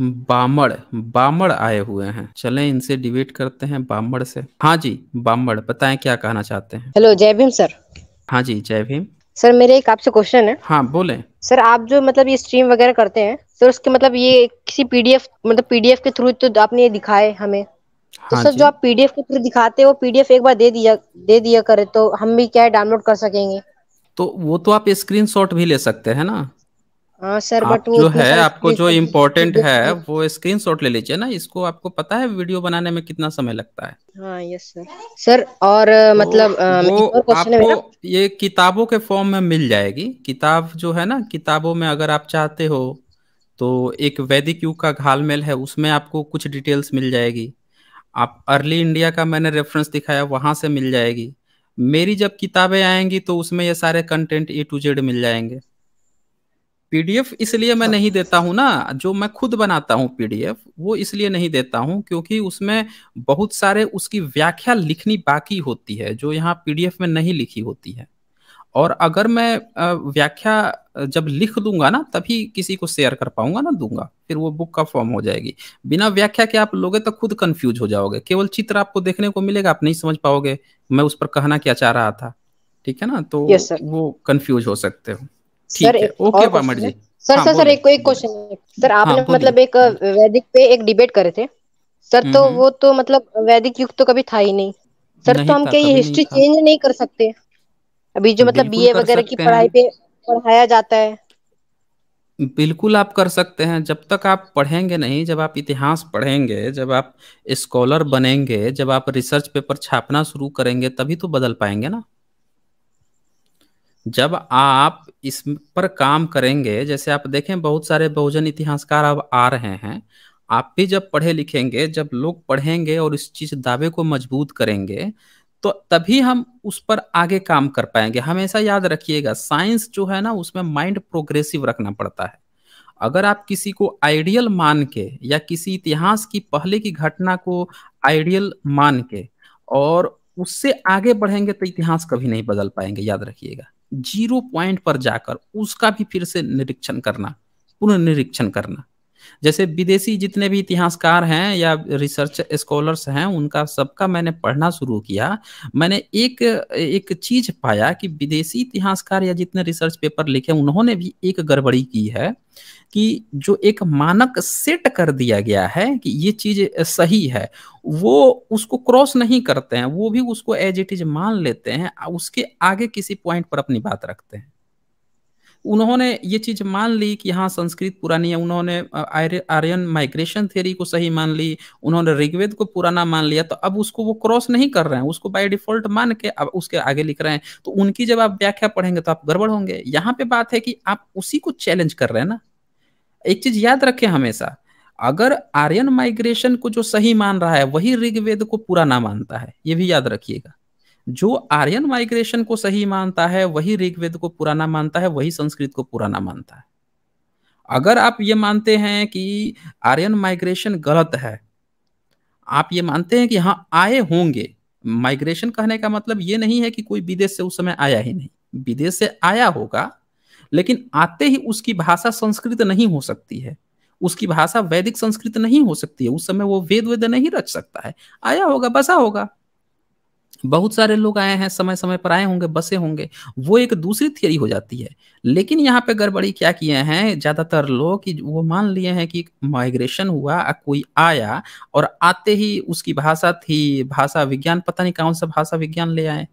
बामड़ बामड़ आए हुए हैं चलें इनसे डिबेट करते हैं बामड़ से हाँ जी बामड़ बताएं क्या कहना चाहते हैं हेलो जय भीम सर हाँ जी जय भीम सर मेरे एक आपसे क्वेश्चन है हाँ बोले सर आप जो मतलब ये स्ट्रीम वगैरह करते हैं तो उसके मतलब ये किसी पीडीएफ मतलब पीडीएफ के थ्रू तो आपने ये दिखाए हमें तो हाँ सर जो आप पीडीएफ के थ्रू दिखाते हैं वो पीडीएफ एक बार दे दिया दे दिया करे तो हम भी क्या डाउनलोड कर सकेंगे तो वो तो आप स्क्रीनशॉट भी ले सकते हैं ना हाँ सर बट जो है आपको जो इम्पोर्टेंट है वो शॉट ले लीजिए ना इसको आपको पता है वीडियो बनाने में कितना समय लगता है यस सर सर और तो मतलब वो आपको ये किताबों के फॉर्म में मिल जाएगी किताब जो है ना किताबों में अगर आप चाहते हो तो एक वैदिक युग का घालमेल है उसमें आपको कुछ डिटेल्स मिल जाएगी आप अर्ली इंडिया का मैंने रेफरेंस दिखाया वहां से मिल जाएगी मेरी जब किताबें आएंगी तो उसमें ये सारे कंटेंट ए टू जेड मिल जाएंगे पीडीएफ इसलिए मैं अच्छा। नहीं देता हूँ ना जो मैं खुद बनाता हूँ पीडीएफ वो इसलिए नहीं देता हूँ क्योंकि उसमें बहुत सारे उसकी व्याख्या लिखनी बाकी होती है जो यहाँ पीडीएफ में नहीं लिखी होती है और अगर मैं व्याख्या जब लिख दूंगा ना तभी किसी को शेयर कर पाऊंगा ना दूंगा फिर वो बुक का फॉर्म हो जाएगी बिना व्याख्या के आप लोगे तो खुद कंफ्यूज हो जाओगे केवल चित्र आपको देखने को मिलेगा आप नहीं समझ पाओगे मैं उस पर कहना क्या चाह रहा था ठीक है ना तो yes, वो कंफ्यूज हो सकते हो ठीक है ओके पामर जी हाँ, सर सर सर एक एक क्वेश्चन सर हाँ, आपने मतलब एक वैदिक पे एक डिबेट करे थे सर तो वो तो मतलब वैदिक युग तो कभी था ही नहीं सर नहीं तो हम क्या ये हिस्ट्री चेंज नहीं कर सकते अभी जो मतलब बीए वगैरह की पढ़ाई पे पढ़ाया जाता है बिल्कुल आप कर सकते हैं जब तक आप पढ़ेंगे नहीं जब आप इतिहास पढ़ेंगे जब आप स्कॉलर बनेंगे जब आप रिसर्च पेपर छापना शुरू करेंगे तभी तो बदल पाएंगे ना जब आप इस पर काम करेंगे जैसे आप देखें बहुत सारे बहुजन इतिहासकार अब आ रहे हैं आप भी जब पढ़े लिखेंगे जब लोग पढ़ेंगे और इस चीज दावे को मजबूत करेंगे तो तभी हम उस पर आगे काम कर पाएंगे हमेशा याद रखिएगा साइंस जो है ना उसमें माइंड प्रोग्रेसिव रखना पड़ता है अगर आप किसी को आइडियल मान के या किसी इतिहास की पहले की घटना को आइडियल मान के और उससे आगे बढ़ेंगे तो इतिहास कभी नहीं बदल पाएंगे याद रखिएगा जीरो पॉइंट पर जाकर उसका भी फिर से निरीक्षण करना पुनर्निरीक्षण करना जैसे विदेशी जितने भी इतिहासकार हैं या रिसर्च स्कॉलर्स हैं उनका सबका मैंने पढ़ना शुरू किया मैंने एक एक चीज पाया कि विदेशी इतिहासकार या जितने रिसर्च पेपर लिखे उन्होंने भी एक गड़बड़ी की है कि जो एक मानक सेट कर दिया गया है कि ये चीज सही है वो उसको क्रॉस नहीं करते हैं वो भी उसको एज इट इज मान लेते हैं उसके आगे किसी पॉइंट पर अपनी बात रखते हैं उन्होंने ये चीज मान ली कि हाँ संस्कृत पुरानी है उन्होंने आर्यन माइग्रेशन थ्योरी को सही मान ली उन्होंने ऋग्वेद को पुराना मान लिया तो अब उसको वो क्रॉस नहीं कर रहे हैं उसको बाय डिफॉल्ट मान के अब उसके आगे लिख रहे हैं तो उनकी जब आप व्याख्या पढ़ेंगे तो आप गड़बड़ होंगे यहाँ पे बात है कि आप उसी को चैलेंज कर रहे हैं ना एक चीज याद रखें हमेशा अगर आर्यन माइग्रेशन को जो सही मान रहा है वही ऋग्वेद को पूरा ना मानता है ये भी याद रखिएगा जो आर्यन माइग्रेशन को सही मानता है वही ऋग्वेद को पुराना मानता है वही संस्कृत को पुराना मानता है अगर आप ये मानते हैं कि आर्यन माइग्रेशन गलत है आप ये मानते हैं कि हाँ आए होंगे माइग्रेशन कहने का मतलब ये नहीं है कि कोई विदेश से उस समय आया ही नहीं विदेश से आया होगा लेकिन आते ही उसकी भाषा संस्कृत नहीं हो सकती है उसकी भाषा वैदिक संस्कृत नहीं हो सकती है उस समय वो वेद वेद नहीं रच सकता है आया होगा बसा होगा बहुत सारे लोग आए हैं समय समय पर आए होंगे बसे होंगे वो एक दूसरी थियरी हो जाती है लेकिन यहाँ पे गड़बड़ी क्या किए हैं ज्यादातर लोग कि वो मान लिए हैं कि माइग्रेशन हुआ कोई आया और आते ही उसकी भाषा थी भाषा विज्ञान पता नहीं कौन सा भाषा विज्ञान ले आए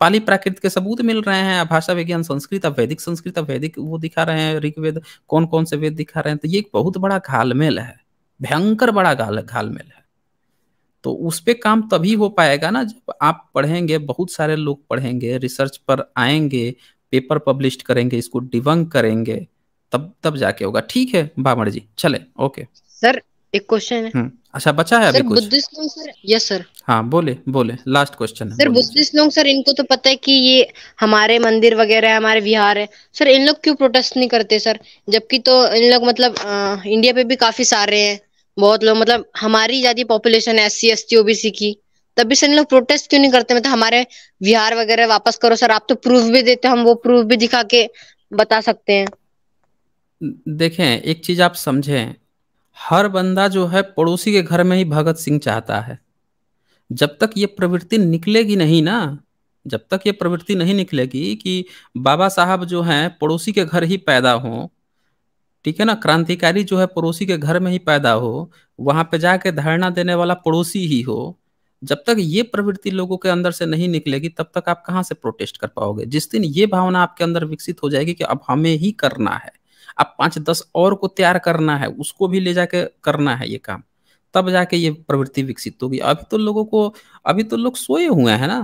पाली प्राकृत के सबूत मिल रहे हैं भाषा विज्ञान संस्कृत अब वैदिक संस्कृत अब वैदिक वो दिखा रहे हैं ऋग्वेद कौन कौन से वेद दिखा रहे हैं तो ये एक बहुत बड़ा घालमेल है भयंकर बड़ा घाल घालमेल है तो उस पर काम तभी हो पाएगा ना जब आप पढ़ेंगे बहुत सारे लोग पढ़ेंगे रिसर्च पर आएंगे पेपर पब्लिश करेंगे इसको डिबंग करेंगे तब तब जाके होगा ठीक है बामण जी चले ओके सर एक क्वेश्चन है हम्म, अच्छा बचा है अभी कुछ सर यस सर हाँ बोले बोले लास्ट क्वेश्चन है सर बुद्धिस्ट लोग सर इनको तो पता है कि ये हमारे मंदिर वगैरह है हमारे विहार है सर इन लोग क्यों प्रोटेस्ट नहीं करते सर जबकि तो इन लोग मतलब आ, इंडिया पे भी काफी सारे हैं बहुत लोग मतलब हमारी ज्यादा पॉपुलेशन है S C S T OBC की तभी भी सर लोग प्रोटेस्ट क्यों नहीं करते मतलब हमारे बिहार वगैरह वापस करो सर आप तो प्रूफ भी देते हम वो प्रूफ भी दिखा के बता सकते हैं देखें एक चीज आप समझें हर बंदा जो है पड़ोसी के घर में ही भगत सिंह चाहता है जब तक ये प्रवृत्ति निकलेगी नहीं ना जब तक ये प्रवृत्ति नहीं निकलेगी कि बाबा साहब जो हैं पड़ोसी के घर ही पैदा हों ठीक है ना क्रांतिकारी जो है पड़ोसी के घर में ही पैदा हो वहां पे जाके धरना देने वाला पड़ोसी ही हो जब तक ये प्रवृत्ति लोगों के अंदर से नहीं निकलेगी तब तक आप कहाँ से प्रोटेस्ट कर पाओगे जिस दिन ये भावना आपके अंदर विकसित हो जाएगी कि अब हमें ही करना है अब पांच दस और को तैयार करना है उसको भी ले जाके करना है ये काम तब जाके ये प्रवृत्ति विकसित होगी अभी तो लोगों को अभी तो लोग सोए हुए हैं ना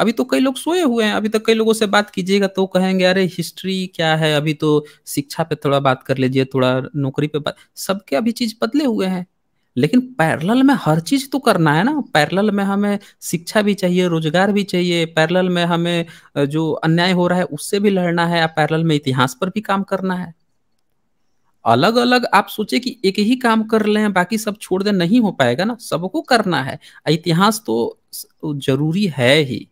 अभी तो कई लोग सोए हुए हैं अभी तक तो कई लोगों से बात कीजिएगा तो कहेंगे अरे हिस्ट्री क्या है अभी तो शिक्षा पे थोड़ा बात कर लीजिए थोड़ा नौकरी पे बात सबके अभी चीज बदले हुए हैं लेकिन पैरल में हर चीज तो करना है ना पैरल में हमें शिक्षा भी चाहिए रोजगार भी चाहिए पैरल में हमें जो अन्याय हो रहा है उससे भी लड़ना है पैरल में इतिहास पर भी काम करना है अलग अलग आप सोचे कि एक ही काम कर ले बाकी सब छोड़ दे नहीं हो पाएगा ना सबको करना है इतिहास तो, तो जरूरी है ही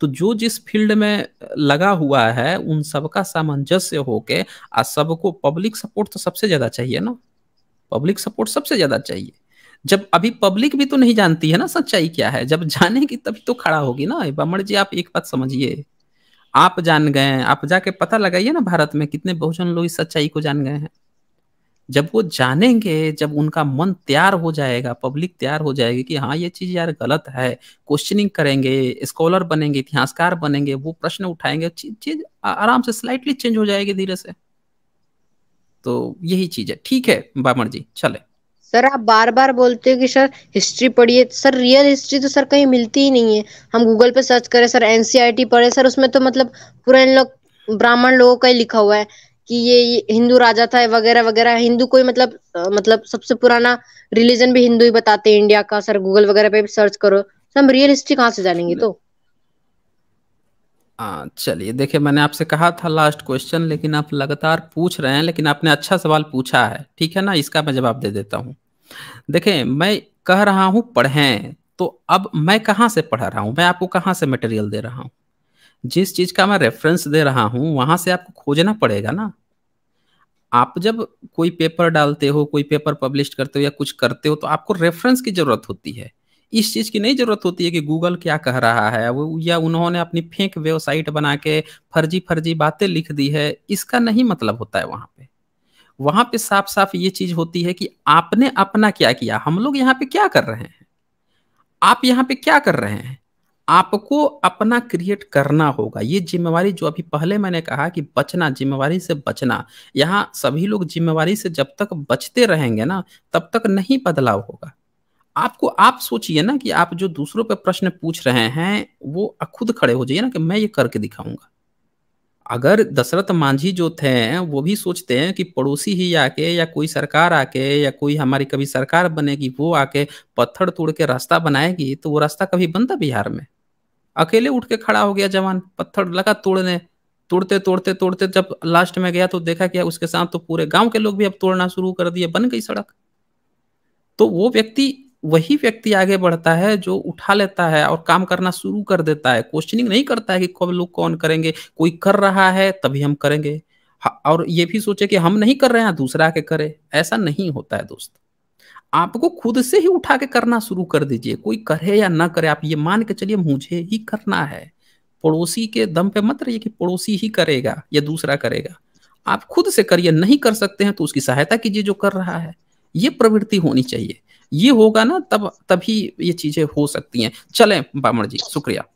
तो जो जिस फील्ड में लगा हुआ है उन सबका सामंजस्य होके आ सबको पब्लिक सपोर्ट तो सबसे ज्यादा चाहिए ना पब्लिक सपोर्ट सबसे ज्यादा चाहिए जब अभी पब्लिक भी तो नहीं जानती है ना सच्चाई क्या है जब जानेगी तभी तो खड़ा होगी ना बमण जी आप एक बात समझिए आप जान गए आप जाके पता लगाइए ना भारत में कितने बहुजन लोग इस सच्चाई को जान गए हैं जब वो जानेंगे जब उनका मन तैयार हो जाएगा पब्लिक तैयार हो जाएगी कि हाँ ये चीज़ यार गलत है क्वेश्चनिंग करेंगे स्कॉलर बनेंगे इतिहासकार बनेंगे वो प्रश्न उठाएंगे चीज़ आराम से स्लाइटली चेंज हो जाएगी धीरे से तो यही चीज़ है ठीक है बामण जी चले सर आप बार बार बोलते हो कि सर हिस्ट्री पढ़िए सर रियल हिस्ट्री तो सर कहीं मिलती ही नहीं है हम गूगल पे सर्च करें सर एनसीईआरटी e पढ़े सर उसमें तो मतलब पूरा इन लोग ब्राह्मण लोगों का ही लिखा हुआ है कि ये हिंदू राजा था वगैरह वगैरह हिंदू कोई मतलब मतलब सबसे पुराना रिलीजन भी हिंदू ही बताते हैं इंडिया का सर गूगल वगैरह पे सर्च करो तो हम रियल हिस्ट्री कहाँ से जानेंगे तो हाँ चलिए देखिए मैंने आपसे कहा था लास्ट क्वेश्चन लेकिन आप लगातार पूछ रहे हैं लेकिन आपने अच्छा सवाल पूछा है ठीक है ना इसका मैं जवाब दे देता हूँ देखे मैं कह रहा हूँ पढ़ें तो अब मैं कहाँ से पढ़ा रहा हूँ मैं आपको कहाँ से मटेरियल दे रहा हूँ जिस चीज का मैं रेफरेंस दे रहा हूँ वहां से आपको खोजना पड़ेगा ना आप जब कोई पेपर डालते हो कोई पेपर पब्लिश करते हो या कुछ करते हो तो आपको रेफरेंस की जरूरत होती है इस चीज की नहीं जरूरत होती है कि गूगल क्या कह रहा है वो या उन्होंने अपनी फेक वेबसाइट बना के फर्जी फर्जी बातें लिख दी है इसका नहीं मतलब होता है वहां पे वहां पे साफ साफ ये चीज होती है कि आपने अपना क्या किया हम लोग यहाँ पे क्या कर रहे हैं आप यहाँ पे क्या कर रहे हैं आपको अपना क्रिएट करना होगा ये जिम्मेवारी जो अभी पहले मैंने कहा कि बचना जिम्मेवारी से बचना यहाँ सभी लोग जिम्मेवारी से जब तक बचते रहेंगे ना तब तक नहीं बदलाव होगा आपको आप सोचिए ना कि आप जो दूसरों पर प्रश्न पूछ रहे हैं वो खुद खड़े हो जाइए ना कि मैं ये करके दिखाऊंगा अगर दशरथ मांझी जो थे वो भी सोचते हैं कि पड़ोसी ही आके या कोई सरकार आके या कोई हमारी कभी सरकार बनेगी वो आके पत्थर तोड़ के रास्ता बनाएगी तो वो रास्ता कभी बनता बिहार में अकेले उठ के खड़ा हो गया जवान पत्थर लगा तोड़ने तोड़ते तोड़ते तोड़ते जब लास्ट में गया तो देखा क्या उसके साथ तो पूरे गांव के लोग भी अब तोड़ना शुरू कर दिए बन गई सड़क तो वो व्यक्ति वही व्यक्ति आगे बढ़ता है जो उठा लेता है और काम करना शुरू कर देता है क्वेश्चनिंग नहीं करता है कि कब लोग कौन करेंगे कोई कर रहा है तभी हम करेंगे हाँ, और ये भी सोचे कि हम नहीं कर रहे हैं दूसरा के करे ऐसा नहीं होता है दोस्त आपको खुद से ही उठा के करना शुरू कर दीजिए कोई करे या ना करे आप ये मान के चलिए मुझे ही करना है पड़ोसी के दम पे मत रहिए कि पड़ोसी ही करेगा या दूसरा करेगा आप खुद से करिए नहीं कर सकते हैं तो उसकी सहायता कीजिए जो कर रहा है ये प्रवृत्ति होनी चाहिए ये होगा ना तब तभी ये चीजें हो सकती हैं चलें बामण जी शुक्रिया